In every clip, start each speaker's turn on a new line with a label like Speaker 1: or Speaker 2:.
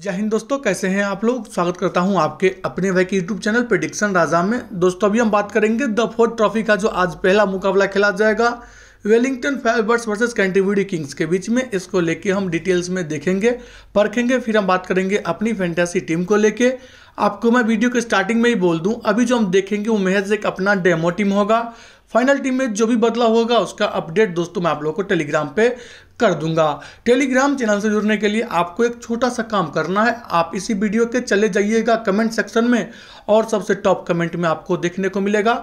Speaker 1: जय हिंद दोस्तों कैसे हैं आप लोग स्वागत करता हूं आपके अपने भाई के यूट्यूब चैनल प्रिडिक्शन राजा में दोस्तों अभी हम बात करेंगे द फोर्थ ट्रॉफी का जो आज पहला मुकाबला खेला जाएगा Wellington Firebirds versus Canterbury Kings के बीच में इसको लेके हम डिटेल्स में देखेंगे परखेंगे फिर हम बात करेंगे अपनी फैंटेसी टीम को लेके आपको मैं वीडियो के स्टार्टिंग में ही बोल दूं अभी जो हम देखेंगे वो महज एक अपना डेमो टीम होगा फाइनल टीम में जो भी बदलाव होगा उसका अपडेट दोस्तों मैं आप लोग को टेलीग्राम पे कर दूंगा टेलीग्राम चैनल से जुड़ने के लिए आपको एक छोटा सा काम करना है आप इसी वीडियो के चले जाइएगा कमेंट सेक्शन में और सबसे टॉप कमेंट में आपको देखने को मिलेगा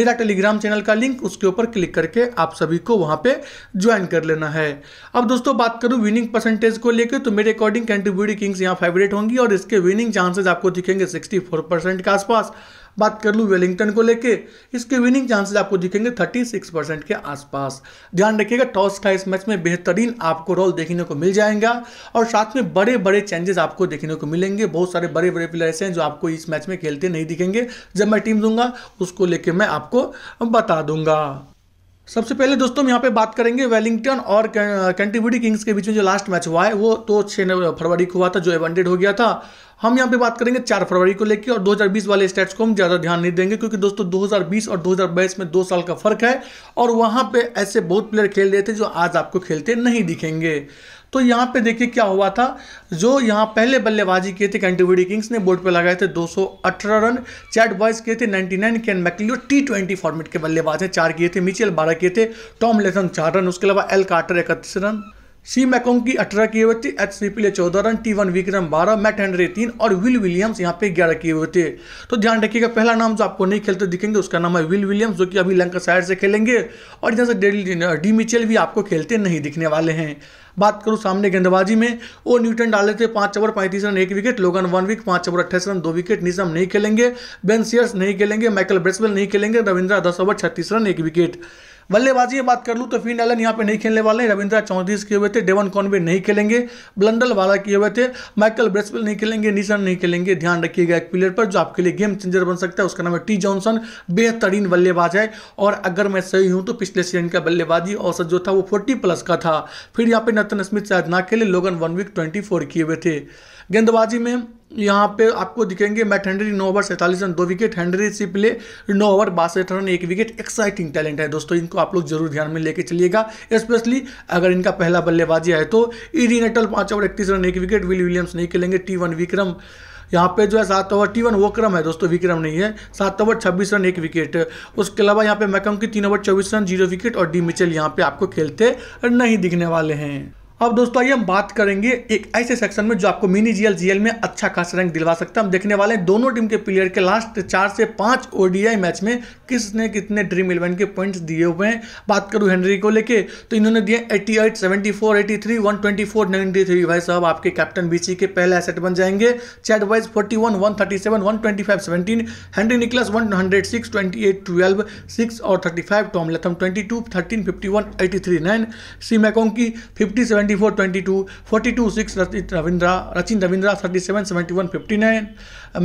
Speaker 1: मेरा टेलीग्राम चैनल का लिंक उसके ऊपर क्लिक करके आप सभी को वहां पे ज्वाइन कर लेना है अब दोस्तों बात करूं विनिंग परसेंटेज को लेकर तो मेरे अकॉर्डिंग कैंटीब्यूडी किंग्स यहाँ फेवरेट होंगी और इसके विनिंग चांसेज आपको दिखेंगे सिक्सटी के आसपास बात कर लूँ वेलिंगटन को लेके इसके विनिंग चांसेस आपको दिखेंगे 36 परसेंट के आसपास ध्यान रखिएगा टॉस का इस मैच में बेहतरीन आपको रोल देखने को मिल जाएगा और साथ में बड़े बड़े चेंजेस आपको देखने को मिलेंगे बहुत सारे बड़े बड़े प्लेयर ऐसे हैं जो आपको इस मैच में खेलते नहीं दिखेंगे जब मैं टीम दूंगा उसको लेकर मैं आपको बता दूंगा सबसे पहले दोस्तों हम यहाँ पे बात करेंगे वेलिंगटन और कंट्रीब्यूटी किंग्स के बीच में जो लास्ट मैच हुआ है वो तो छः फरवरी को हुआ था जो एवेंडेड हो गया था हम यहाँ पे बात करेंगे चार फरवरी को लेकर और 2020 वाले स्टैट्स को हम ज़्यादा ध्यान नहीं देंगे क्योंकि दोस्तों 2020 और 2022 में दो साल का फर्क है और वहाँ पे ऐसे बहुत प्लेयर खेल रहे थे जो आज आपको खेलते नहीं दिखेंगे तो यहाँ पे देखिए क्या हुआ था जो यहाँ पहले बल्लेबाजी किए थे कैंटीवी किंग्स ने बोर्ड पे लगाए थे 218 रन चैट बॉयज किए थे 99 nine Ken McClure T twenty format के बल्लेबाज हैं चार किए थे मिचेल बारह किए थे टॉम लेथन चार रन उसके अलावा एल कार्टर इकतीस रन सी मैकोंग की अठारह किए हुए थे एच सी पिले चौदह रन टी वन विक्रम बारह मैट हेनरे तीन और विल विलियम्स यहाँ पे ग्यारह किए हुए थे तो ध्यान रखिएगा पहला नाम जो आपको नहीं खेलते दिखेंगे उसका नाम है विल विलियम्स जो कि अभी लंका साइड से खेलेंगे और जैसे से डी मिचेल भी आपको खेलते नहीं दिखने वाले हैं बात करूँ सामने गेंदबाजी में वो न्यूटन डाले थे पाँच ओवर पैंतीस रन एक विकेट लोगन वन विक पाँच ओवर अट्ठाईस रन दो विकेट निशम नहीं खेलेंगे बेन सियर्स नहीं खेलेंगे माइकल ब्रेसवेल नहीं खेलेंगे रविंद्रा दस ओवर छत्तीस रन एक विकेट बल्लेबाजी बात कर लूँ तो फिन एलन यहाँ पे नहीं खेलने वाले हैं रविंद्रा चौधरी किए हुए थे डेवन भी नहीं खेलेंगे ब्लंडल वाला किए हुए थे माइकल ब्रेसवेल नहीं खेलेंगे निशन नहीं खेलेंगे ध्यान रखिएगा एक प्लेयर पर जो आपके लिए गेम चेंजर बन सकता है उसका नाम है टी जॉनसन बेहतरीन बल्लेबाज है और अगर मैं सही हूँ तो पिछले सीजन का बल्लेबाजी औसत जो था वो फोर्टी प्लस का था फिर यहाँ पे नतन स्मिथ शायद ना खेले लोगन वन वीक ट्वेंटी किए हुए थे गेंदबाजी में यहाँ पे आपको दिखेंगे मैट हेनरी नौ ओवर सैंतालीस रन दो विकेट हेनरी प्ले नौ ओवर बासठ रन एक विकेट एक्साइटिंग टैलेंट है दोस्तों इनको आप लोग जरूर ध्यान में लेके चलिएगा स्पेशली अगर इनका पहला बल्लेबाजी है तो ईडी नेटल पाँच ओवर इकतीस रन एक विकेट विल विलियम्स नहीं खेलेंगे टी वन विक्रम यहाँ पे जो है सात ओवर टी वन वो क्रम है दोस्तों विक्रम नहीं है सात ओवर छब्बीस रन एक विकेट उसके अलावा यहाँ पे मैकम की तीन ओवर चौबीस रन जीरो विकेट और डी मिचल यहाँ पे आपको खेलते नहीं दिखने वाले हैं अब दोस्तों आइए हम बात करेंगे एक ऐसे सेक्शन में जो आपको मिनी जीएल जीएल में अच्छा खासा रैंक दिलवा सकता है हम देखने वाले हैं दोनों टीम के प्लेयर के लास्ट चार से पांच ओडीआई मैच में किसने कितने ड्रीम इलेवन के पॉइंट्स दिए हुए हैं बात करूं हेनरी को लेके तो इन्होंने दिए 88, 74, 83, 124, 93 भाई साहब आपके कैप्टन बीसी के पहले एसेट बन जाएंगे stat wise forty one one one twenty five seventeen Henry Nicholls twenty eight twelve six और five Tom Latham fifty one eighty three nine C McConchie की fifty seven twenty four twenty two forty two six Ravindra Rachin Ravindra thirty seven seventy one fifty nine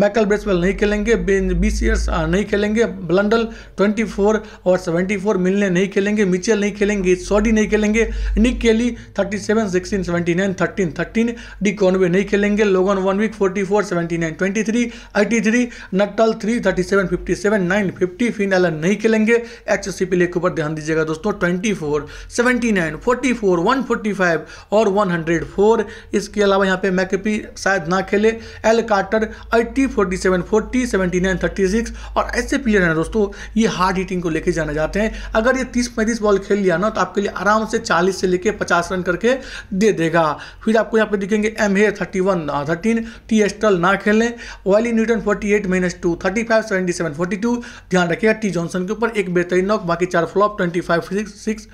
Speaker 1: Michael Bracewell नहीं खेलेंगे बीस years uh, नहीं खेलेंगे Blundell twenty four और seventy four Milne नहीं खेलेंगे Mitchell नहीं खेलेंगे सोडी नहीं खेलेंगे Nick Kelly thirty seven sixteen seventy nine thirteen thirteen D Conway नहीं खेलेंगे Logan van Beek forty four seventy nine twenty three eighty three Nuttall three thirty seven fifty seven nine fifty Finn Allen नहीं खेलेंगे H C P लेख पर ध्यान दीजिएगा दोस्तों twenty four seventy nine forty four one forty five और 104 इसके अलावा यहाँ पे मैकपी शायद ना खेले L Carter eighty forty seven forty seventy nine thirty six और ऐसे प्लेयर हैं दोस्तों ये हार्ड हीटिंग को लेकर जाने जाते हैं अगर ये तीस पैंतीस बॉल खेल लिया ना तो आपके लिए आराम से चालीस से लेकर पचास रन करके दे देगा फिर आपको यहाँ पे दिखेंगे M A thirty one thirteen T Astle ना खेलें वाली Newton forty eight minus two thirty five seventy seven forty two ध्यान रखिएगा टी जॉनसन के ऊपर एक बेहतरीन नॉक बाकी चार flop twenty five six six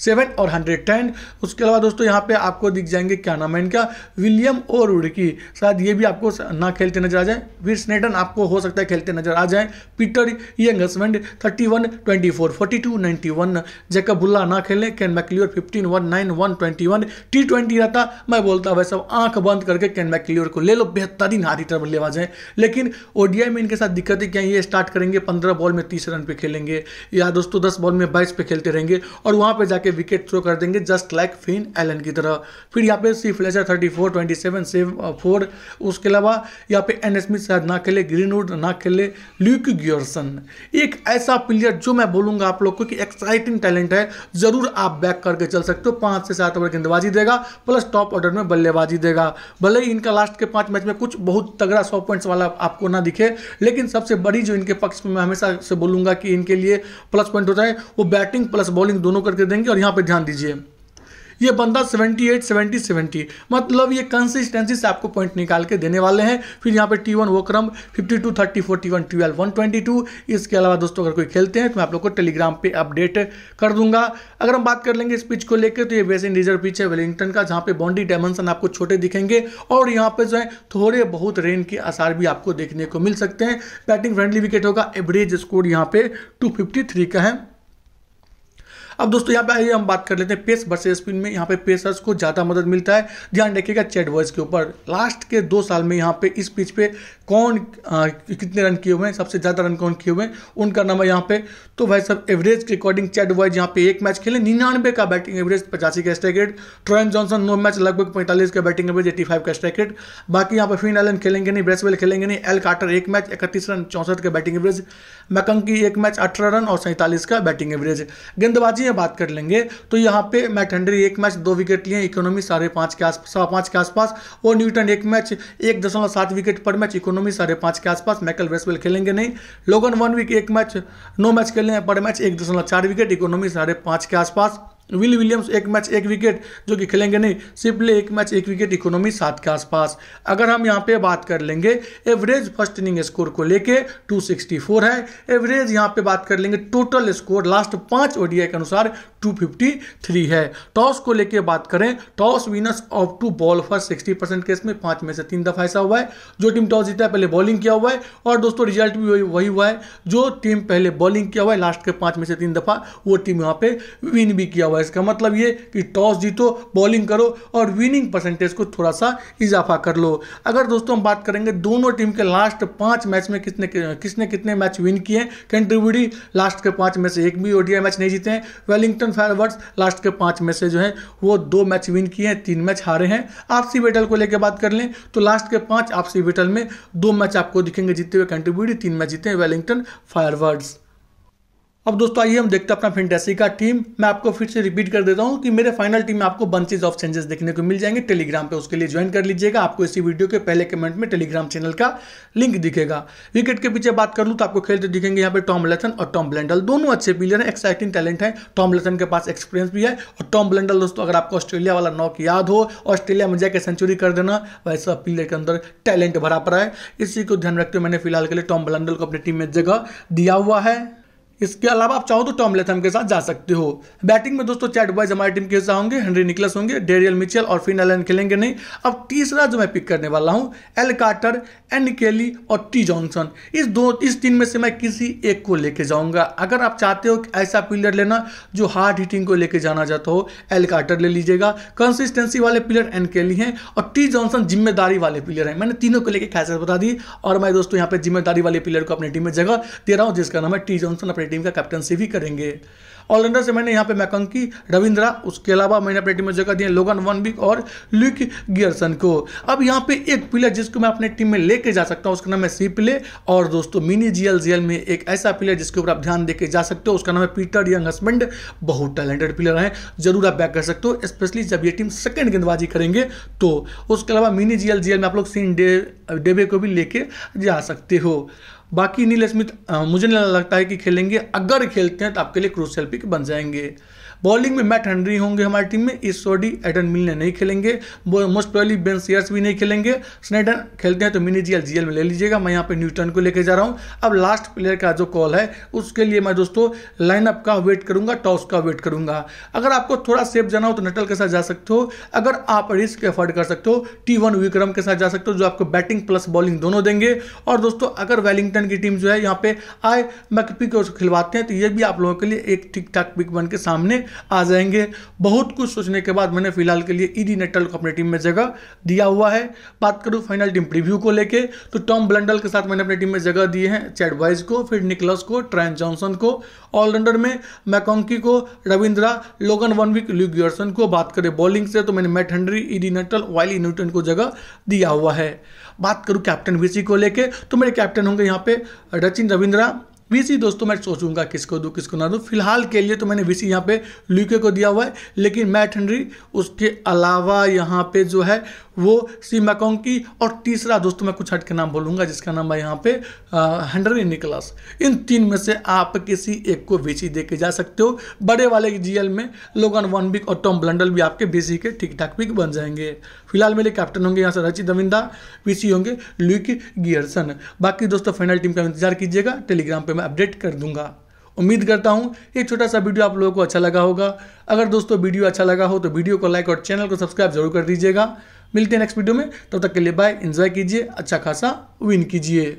Speaker 1: seven और हंड्रेड टेन उसके अलावा दोस्तों यहाँ पे आपको दिख जाएंगे क्या नाम है इनका विलियम और उड़की शायद ये भी आपको ना खेलते नजर आ जाए वीर स्नेडन आपको हो सकता है खेलते नजर आ जाए Peter Younghusband thirty one twenty four forty two ninety one बुल्ला ना खेलें Ken McClure fifteen one nine one twenty one T twenty रहता मैं बोलता भाई सब आंख बंद करके कैन मैक्लियर को ले लो बेहतरीन हाथी रिटर्न लेवा जाए लेकिन ओडीआई में इनके साथ दिक्कत है क्या ये स्टार्ट करेंगे पंद्रह बॉल में तीस रन पे खेलेंगे या दोस्तों दस बॉल में बाईस पे खेलते रहेंगे और वहां पर जाकर के विकेट थ्रो कर देंगे जस्ट लाइक फिन एलन की तरह फिर यहाँ पे सी फ्लेचर 34 27 सेव फोर उसके अलावा यहाँ पे एन एस स्मिथ शायद ना खेले ग्रीनवुड ना खेले ल्यूक गियर्सन एक ऐसा प्लेयर जो मैं बोलूँगा आप लोग को कि एक्साइटिंग टैलेंट है ज़रूर आप बैक करके चल सकते हो पाँच से सात ओवर गेंदबाजी देगा प्लस टॉप ऑर्डर में बल्लेबाजी देगा भले ही इनका लास्ट के पाँच मैच में कुछ बहुत तगड़ा सौ पॉइंट्स वाला आपको ना दिखे लेकिन सबसे बड़ी जो इनके पक्ष में मैं हमेशा से बोलूँगा कि इनके लिए प्लस पॉइंट होता है वो बैटिंग प्लस बॉलिंग दोनों करके देंगे सर यहाँ पे ध्यान दीजिए ये बंदा 78, 70, 70 मतलब ये कंसिस्टेंसी से आपको पॉइंट निकाल के देने वाले हैं फिर यहाँ पे T1 वन वो क्रम fifty two thirty four T one twelve one इसके अलावा दोस्तों अगर कोई खेलते हैं तो मैं आप लोग को टेलीग्राम पे अपडेट कर दूंगा अगर हम बात कर लेंगे इस पिच को लेकर तो ये वेस्ट इंडीजर पिच है वेलिंगटन का जहाँ पे बाउंड्री डायमेंशन आपको छोटे दिखेंगे और यहाँ पे जो है थोड़े बहुत रेन के आसार भी आपको देखने को मिल सकते हैं बैटिंग फ्रेंडली विकेट होगा एवरेज स्कोर यहाँ पे टू का है अब दोस्तों यहाँ पे आइए हम बात कर लेते हैं पेस वर्सेज स्पिन में यहाँ पे पेसर्स को ज़्यादा मदद मिलता है ध्यान रखिएगा चैट वॉइस के ऊपर लास्ट के दो साल में यहाँ पे इस पिच पे कौन आ, कितने रन किए हुए हैं सबसे ज़्यादा रन कौन किए हुए हैं उनका नंबर यहाँ पे तो भाई सब एवरेज के अकॉर्डिंग चैट वाइज यहाँ पे एक मैच खेले निन्यानवे का बैटिंग एवरेज पचासी का स्ट्राइक रेट ट्रोयन जॉनसन नौ मैच लगभग पैंतालीस का बैटिंग एवरेज एटी फाइव का स्ट्राइक रेट बाकी यहाँ पे फिन एलन खेलेंगे नहीं ब्रेसवेल खेलेंगे नहीं एल काटर एक मैच इकतीस रन चौंसठ का बैटिंग एवरेज मैकंकी एक मैच अठारह रन और सैंतालीस का बैटिंग एवरेज गेंदबाजी में बात कर लेंगे तो यहाँ पे मैट हंड्री एक मैच दो विकेट लिए इकोनॉमी साढ़े पाँच के आसपास सवा पाँच के आसपास और न्यूटन एक मैच एक दशमलव सात विकेट पर मैच इकोनॉमी में साढ़े पाँच के आसपास मैकल वेस्टवेल खेलेंगे नहीं लोगन वन वीक एक मैच नौ मैच खेलने पर मैच एक दशमलव चार विकेट इकोनॉमी साढ़े पाँच के आसपास विल विलियम्स एक मैच एक विकेट जो कि खेलेंगे नहीं सिंपली एक मैच एक विकेट इकोनॉमी सात के आसपास अगर हम यहाँ पे बात कर लेंगे एवरेज फर्स्ट इनिंग स्कोर को लेके 264 है एवरेज यहाँ पे बात कर लेंगे टोटल स्कोर लास्ट पांच ओडीआई के अनुसार 253 है टॉस को लेके बात करें toss winners opt to bowl first sixty percent case में पांच में से तीन दफा ऐसा हुआ है जो टीम टॉस जीता है पहले बॉलिंग किया हुआ है और दोस्तों रिजल्ट भी वही हुआ है जो टीम पहले बॉलिंग किया हुआ है लास्ट के पांच में से तीन दफा वो टीम यहाँ पे विन भी किया हुआ हुआ इसका मतलब ये कि टॉस जीतो बॉलिंग करो और विनिंग परसेंटेज को थोड़ा सा इजाफा कर लो अगर दोस्तों हम बात करेंगे दोनों टीम के लास्ट पाँच मैच में किसने किसने कितने मैच विन किए कंट्रीब्यूटी लास्ट के पाँच में से एक भी ओडीआई मैच नहीं जीते हैं वेलिंगटन फायरवर्ड्स लास्ट के पाँच में से जो है वो दो मैच विन किए हैं तीन मैच हारे हैं आपसी बेटल को लेकर बात कर लें तो लास्ट के पाँच आपसी बेटल में दो मैच आपको दिखेंगे जीते हुए कैंट्रीब्यूडी तीन मैच जीते हैं वेलिंगटन फायरवर्ड्स अब दोस्तों आइए हम देखते हैं अपना फिंटेसी का टीम मैं आपको फिर से रिपीट कर देता हूँ कि मेरे फाइनल टीम में आपको बंचेज ऑफ चेंजेस देखने को मिल जाएंगे टेलीग्राम पे उसके लिए ज्वाइन कर लीजिएगा आपको इसी वीडियो के पहले कमेंट में टेलीग्राम चैनल का लिंक दिखेगा विकेट के पीछे बात कर लूँ तो आपको खेलते तो दिखेंगे यहाँ पर टॉम लेथन और टॉम ब्लैंडल दोनों अच्छे प्लेयर हैं एक्साइटिंग टैलेंट है टॉम लेथन के पास एक्सपीरियंस भी है और टॉम ब्लेंडल दोस्तों अगर आपको ऑस्ट्रेलिया वाला नॉक याद हो ऑस्ट्रेलिया में जाकर सेंचुरी कर देना वैसा प्लेयर के अंदर टैलेंट भरा पड़ा है इसी को ध्यान रखते हुए मैंने फिलहाल के लिए टॉम ब्लैंडल को अपनी टीम में जगह दिया हुआ है इसके अलावा आप चाहो तो टॉम लेथम के साथ जा सकते हो बैटिंग में दोस्तों चैट बॉयज हमारी टीम के हिस्सा होंगे हेनरी निकलस होंगे डेरियल मिचेल और फिन एलन खेलेंगे नहीं अब तीसरा जो मैं पिक करने वाला हूं एल कार्टर एन केली और टी जॉनसन इस दो इस टीम में से मैं किसी एक को लेके जाऊंगा अगर आप चाहते हो कि ऐसा प्लेयर लेना जो हार्ड हिटिंग को लेकर जाना चाहता हो एल कार्टर ले लीजिएगा कंसिस्टेंसी वाले प्लेयर एन केली हैं और टी जॉनसन जिम्मेदारी वाले प्लेयर हैं मैंने तीनों को लेकर खासियत बता दी और मैं दोस्तों यहाँ पर जिम्मेदारी वाले प्लेयर को अपनी टीम में जगह दे रहा हूँ जिसका नाम है टी जॉनसन अपने अपनी टीम का कैप्टनसी भी करेंगे ऑलराउंडर से मैंने यहाँ पे मैकंकी रविंद्रा उसके अलावा मैंने अपनी टीम में जगह दी है लोगन वन बिक और लुक गियरसन को अब यहाँ पे एक प्लेयर जिसको मैं अपने टीम में लेके जा सकता हूँ उसका नाम है सी प्ले और दोस्तों मिनी जीएल जीएल में एक ऐसा प्लेयर जिसके ऊपर आप ध्यान देके जा सकते हो उसका नाम है पीटर यंग हस्बैंड बहुत टैलेंटेड प्लेयर हैं जरूर आप बैक कर सकते हो स्पेशली जब ये टीम सेकेंड गेंदबाजी करेंगे तो उसके अलावा मिनी जीएल जीएल में आप लोग सीन डे डेबे को भी लेके जा सकते हो बाकी नील स्मिथ मुझे नहीं लगता है कि खेलेंगे अगर खेलते हैं तो आपके लिए क्रूशियल पिक बन जाएंगे बॉलिंग में मैट हेनरी होंगे हमारी टीम में इस सोडी एडन मिल नहीं खेलेंगे मोस्ट प्रोबली बेन सियर्स भी नहीं खेलेंगे स्नेडन खेलते हैं तो मिनी जीएल जीएल में ले लीजिएगा मैं यहाँ पे न्यूटन को लेकर जा रहा हूँ अब लास्ट प्लेयर का जो कॉल है उसके लिए मैं दोस्तों लाइनअप का वेट करूँगा टॉस का वेट करूँगा अगर आपको थोड़ा सेफ जाना हो तो नटल के साथ जा सकते हो अगर आप रिस्क एफर्ड कर सकते हो टी विक्रम के साथ जा सकते हो जो आपको बैटिंग प्लस बॉलिंग दोनों देंगे और दोस्तों अगर वेलिंग वाशिंगटन की टीम जो है यहाँ पे आए मकपी को खिलवाते हैं तो ये भी आप लोगों के लिए एक ठीक ठाक पिक बन के सामने आ जाएंगे बहुत कुछ सोचने के बाद मैंने फिलहाल के लिए ईडी नेटल को अपनी टीम में जगह दिया हुआ है बात करूँ फाइनल टीम प्रिव्यू को लेकर तो टॉम ब्लंडल के साथ मैंने अपनी टीम में जगह दिए हैं चैड वाइज को फिर निकलस को ट्रैन जॉनसन को ऑलराउंडर में मैकोंकी को रविंद्रा लोगन वनविक ल्यूगियर्सन को बात करें बॉलिंग से तो मैंने मैट हंड्री ईडी नेटल वाइली न्यूटन को जगह दिया हुआ है बात करूँ कैप्टन वी को लेकर तो मेरे कैप्टन होंगे यहाँ पे रचिन रविंद्रा वीसी दोस्तों मैं सोचूंगा किसको दूं किसको ना दूं फिलहाल के लिए तो मैंने वीसी यहाँ पे ल्यूके को दिया हुआ है लेकिन मैट हेनरी उसके अलावा यहाँ पे जो है वो सी मैकोंकी और तीसरा दोस्तों मैं कुछ हट के नाम बोलूँगा जिसका नाम है यहाँ पे हेनरी निकलस इन तीन में से आप किसी एक को बेची दे के जा सकते हो बड़े वाले जीएल में लोगन वन बिक और टॉम ब्लंडल भी आपके बेसी के ठीक ठाक पिक बन जाएंगे फिलहाल मेरे कैप्टन होंगे यहाँ से रचित दविंदा वीसी होंगे लुक गियरसन बाकी दोस्तों फाइनल टीम का इंतजार कीजिएगा टेलीग्राम पर मैं अपडेट कर दूंगा उम्मीद करता हूँ ये छोटा सा वीडियो आप लोगों को अच्छा लगा होगा अगर दोस्तों वीडियो अच्छा लगा हो तो वीडियो को लाइक और चैनल को सब्सक्राइब जरूर कर दीजिएगा मिलते हैं नेक्स्ट वीडियो में तब तो तक के लिए बाय इन्जॉय कीजिए अच्छा खासा विन कीजिए